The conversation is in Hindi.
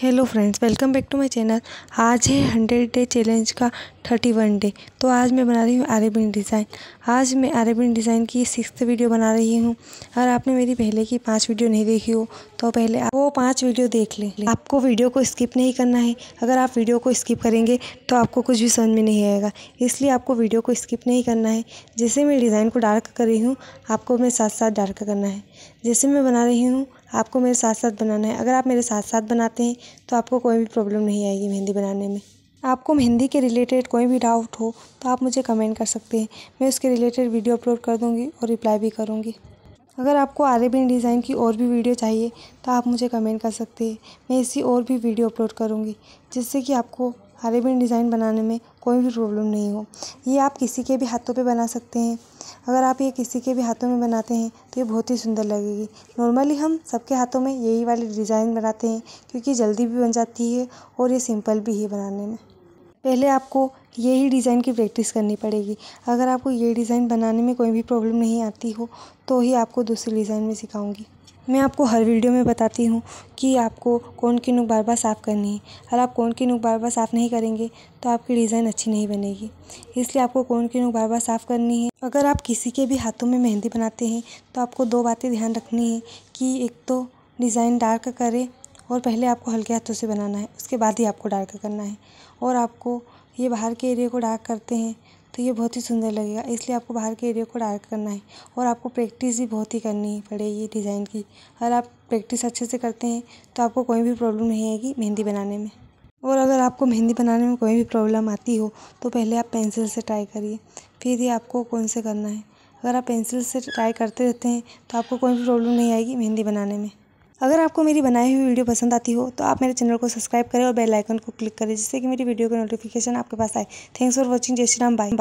Hello friends welcome back to my channel आज है हंड्रेड डे चैलेंज का थर्टी वन डे तो आज मैं बना रही हूँ अरेबिन डिज़ाइन आज मैं अरेबिन डिज़ाइन की सिक्स वीडियो बना रही हूँ अगर आपने मेरी पहले की पांच वीडियो नहीं देखी हो तो पहले आप वो पांच वीडियो देख लें ले। आपको वीडियो को स्किप नहीं करना है अगर आप वीडियो को स्किप करेंगे तो आपको कुछ भी समझ में नहीं आएगा इसलिए आपको वीडियो को स्किप नहीं करना है जैसे मैं डिज़ाइन को डार्क कर रही हूँ आपको मैं साथ साथ डार्क करना है जैसे मैं बना रही हूँ आपको मेरे साथ साथ बनाना है अगर आप मेरे साथ साथ बनाते हैं तो आपको कोई भी प्रॉब्लम नहीं आएगी मेहंदी बनाने में आपको मेहंदी के रिलेटेड कोई भी डाउट हो तो आप मुझे कमेंट कर सकते हैं मैं उसके रिलेटेड वीडियो अपलोड कर दूँगी और रिप्लाई भी करूँगी अगर आपको आरेबिन डिज़ाइन की और भी वीडियो चाहिए तो आप मुझे कमेंट कर सकते हैं मैं इसी और भी वीडियो अपलोड करूँगी जिससे कि आपको हरे बिन डिज़ाइन बनाने में कोई भी प्रॉब्लम नहीं हो ये आप किसी के भी हाथों पे बना सकते हैं अगर आप ये किसी के भी हाथों में बनाते हैं तो ये बहुत ही सुंदर लगेगी नॉर्मली हम सबके हाथों में यही वाली डिज़ाइन बनाते हैं क्योंकि जल्दी भी बन जाती है और ये सिंपल भी है बनाने में पहले आपको यही डिज़ाइन की प्रैक्टिस करनी पड़ेगी अगर आपको ये डिज़ाइन बनाने में कोई भी प्रॉब्लम नहीं आती हो तो ही आपको दूसरी डिज़ाइन में सिखाऊंगी मैं आपको हर वीडियो में बताती हूँ कि आपको कौन की नुक बार बार साफ़ करनी है अगर आप कौन की नुक बार बार साफ़ नहीं करेंगे तो आपकी डिज़ाइन अच्छी नहीं बनेगी इसलिए आपको कौन की नुक बार बार साफ़ करनी है अगर आप किसी के भी हाथों में मेहंदी बनाते हैं तो आपको दो बातें ध्यान रखनी है कि एक तो डिज़ाइन डार्क करें और पहले आपको हल्के हाथों से बनाना है उसके बाद ही आपको डार्क करना है और आपको ये बाहर के एरिया को डार्क करते हैं तो ये बहुत ही सुंदर लगेगा इसलिए आपको बाहर के एरिया को डार्क करना है और आपको प्रैक्टिस भी बहुत ही करनी पड़ेगी डिज़ाइन की अगर आप प्रैक्टिस अच्छे से करते हैं तो आपको कोई भी प्रॉब्लम नहीं आएगी मेहंदी बनाने में और अगर आपको मेहंदी बनाने में कोई भी प्रॉब्लम आती हो तो पहले आप पेंसिल से ट्राई करिए फिर ये आपको कौन से करना है अगर आप पेंसिल से ट्राई करते रहते हैं तो आपको कोई भी प्रॉब्लम नहीं आएगी मेहंदी बनाने में अगर आपको मेरी बनाई हुई वीडियो पसंद आती हो तो आप मेरे चैनल को सब्सक्राइब करें और बेल आइकन को क्लिक करें जिससे कि मेरी वीडियो का नोटिफिकेशन आपके पास आए थैंक्स फॉर वॉचिंग जय श्री राम बाय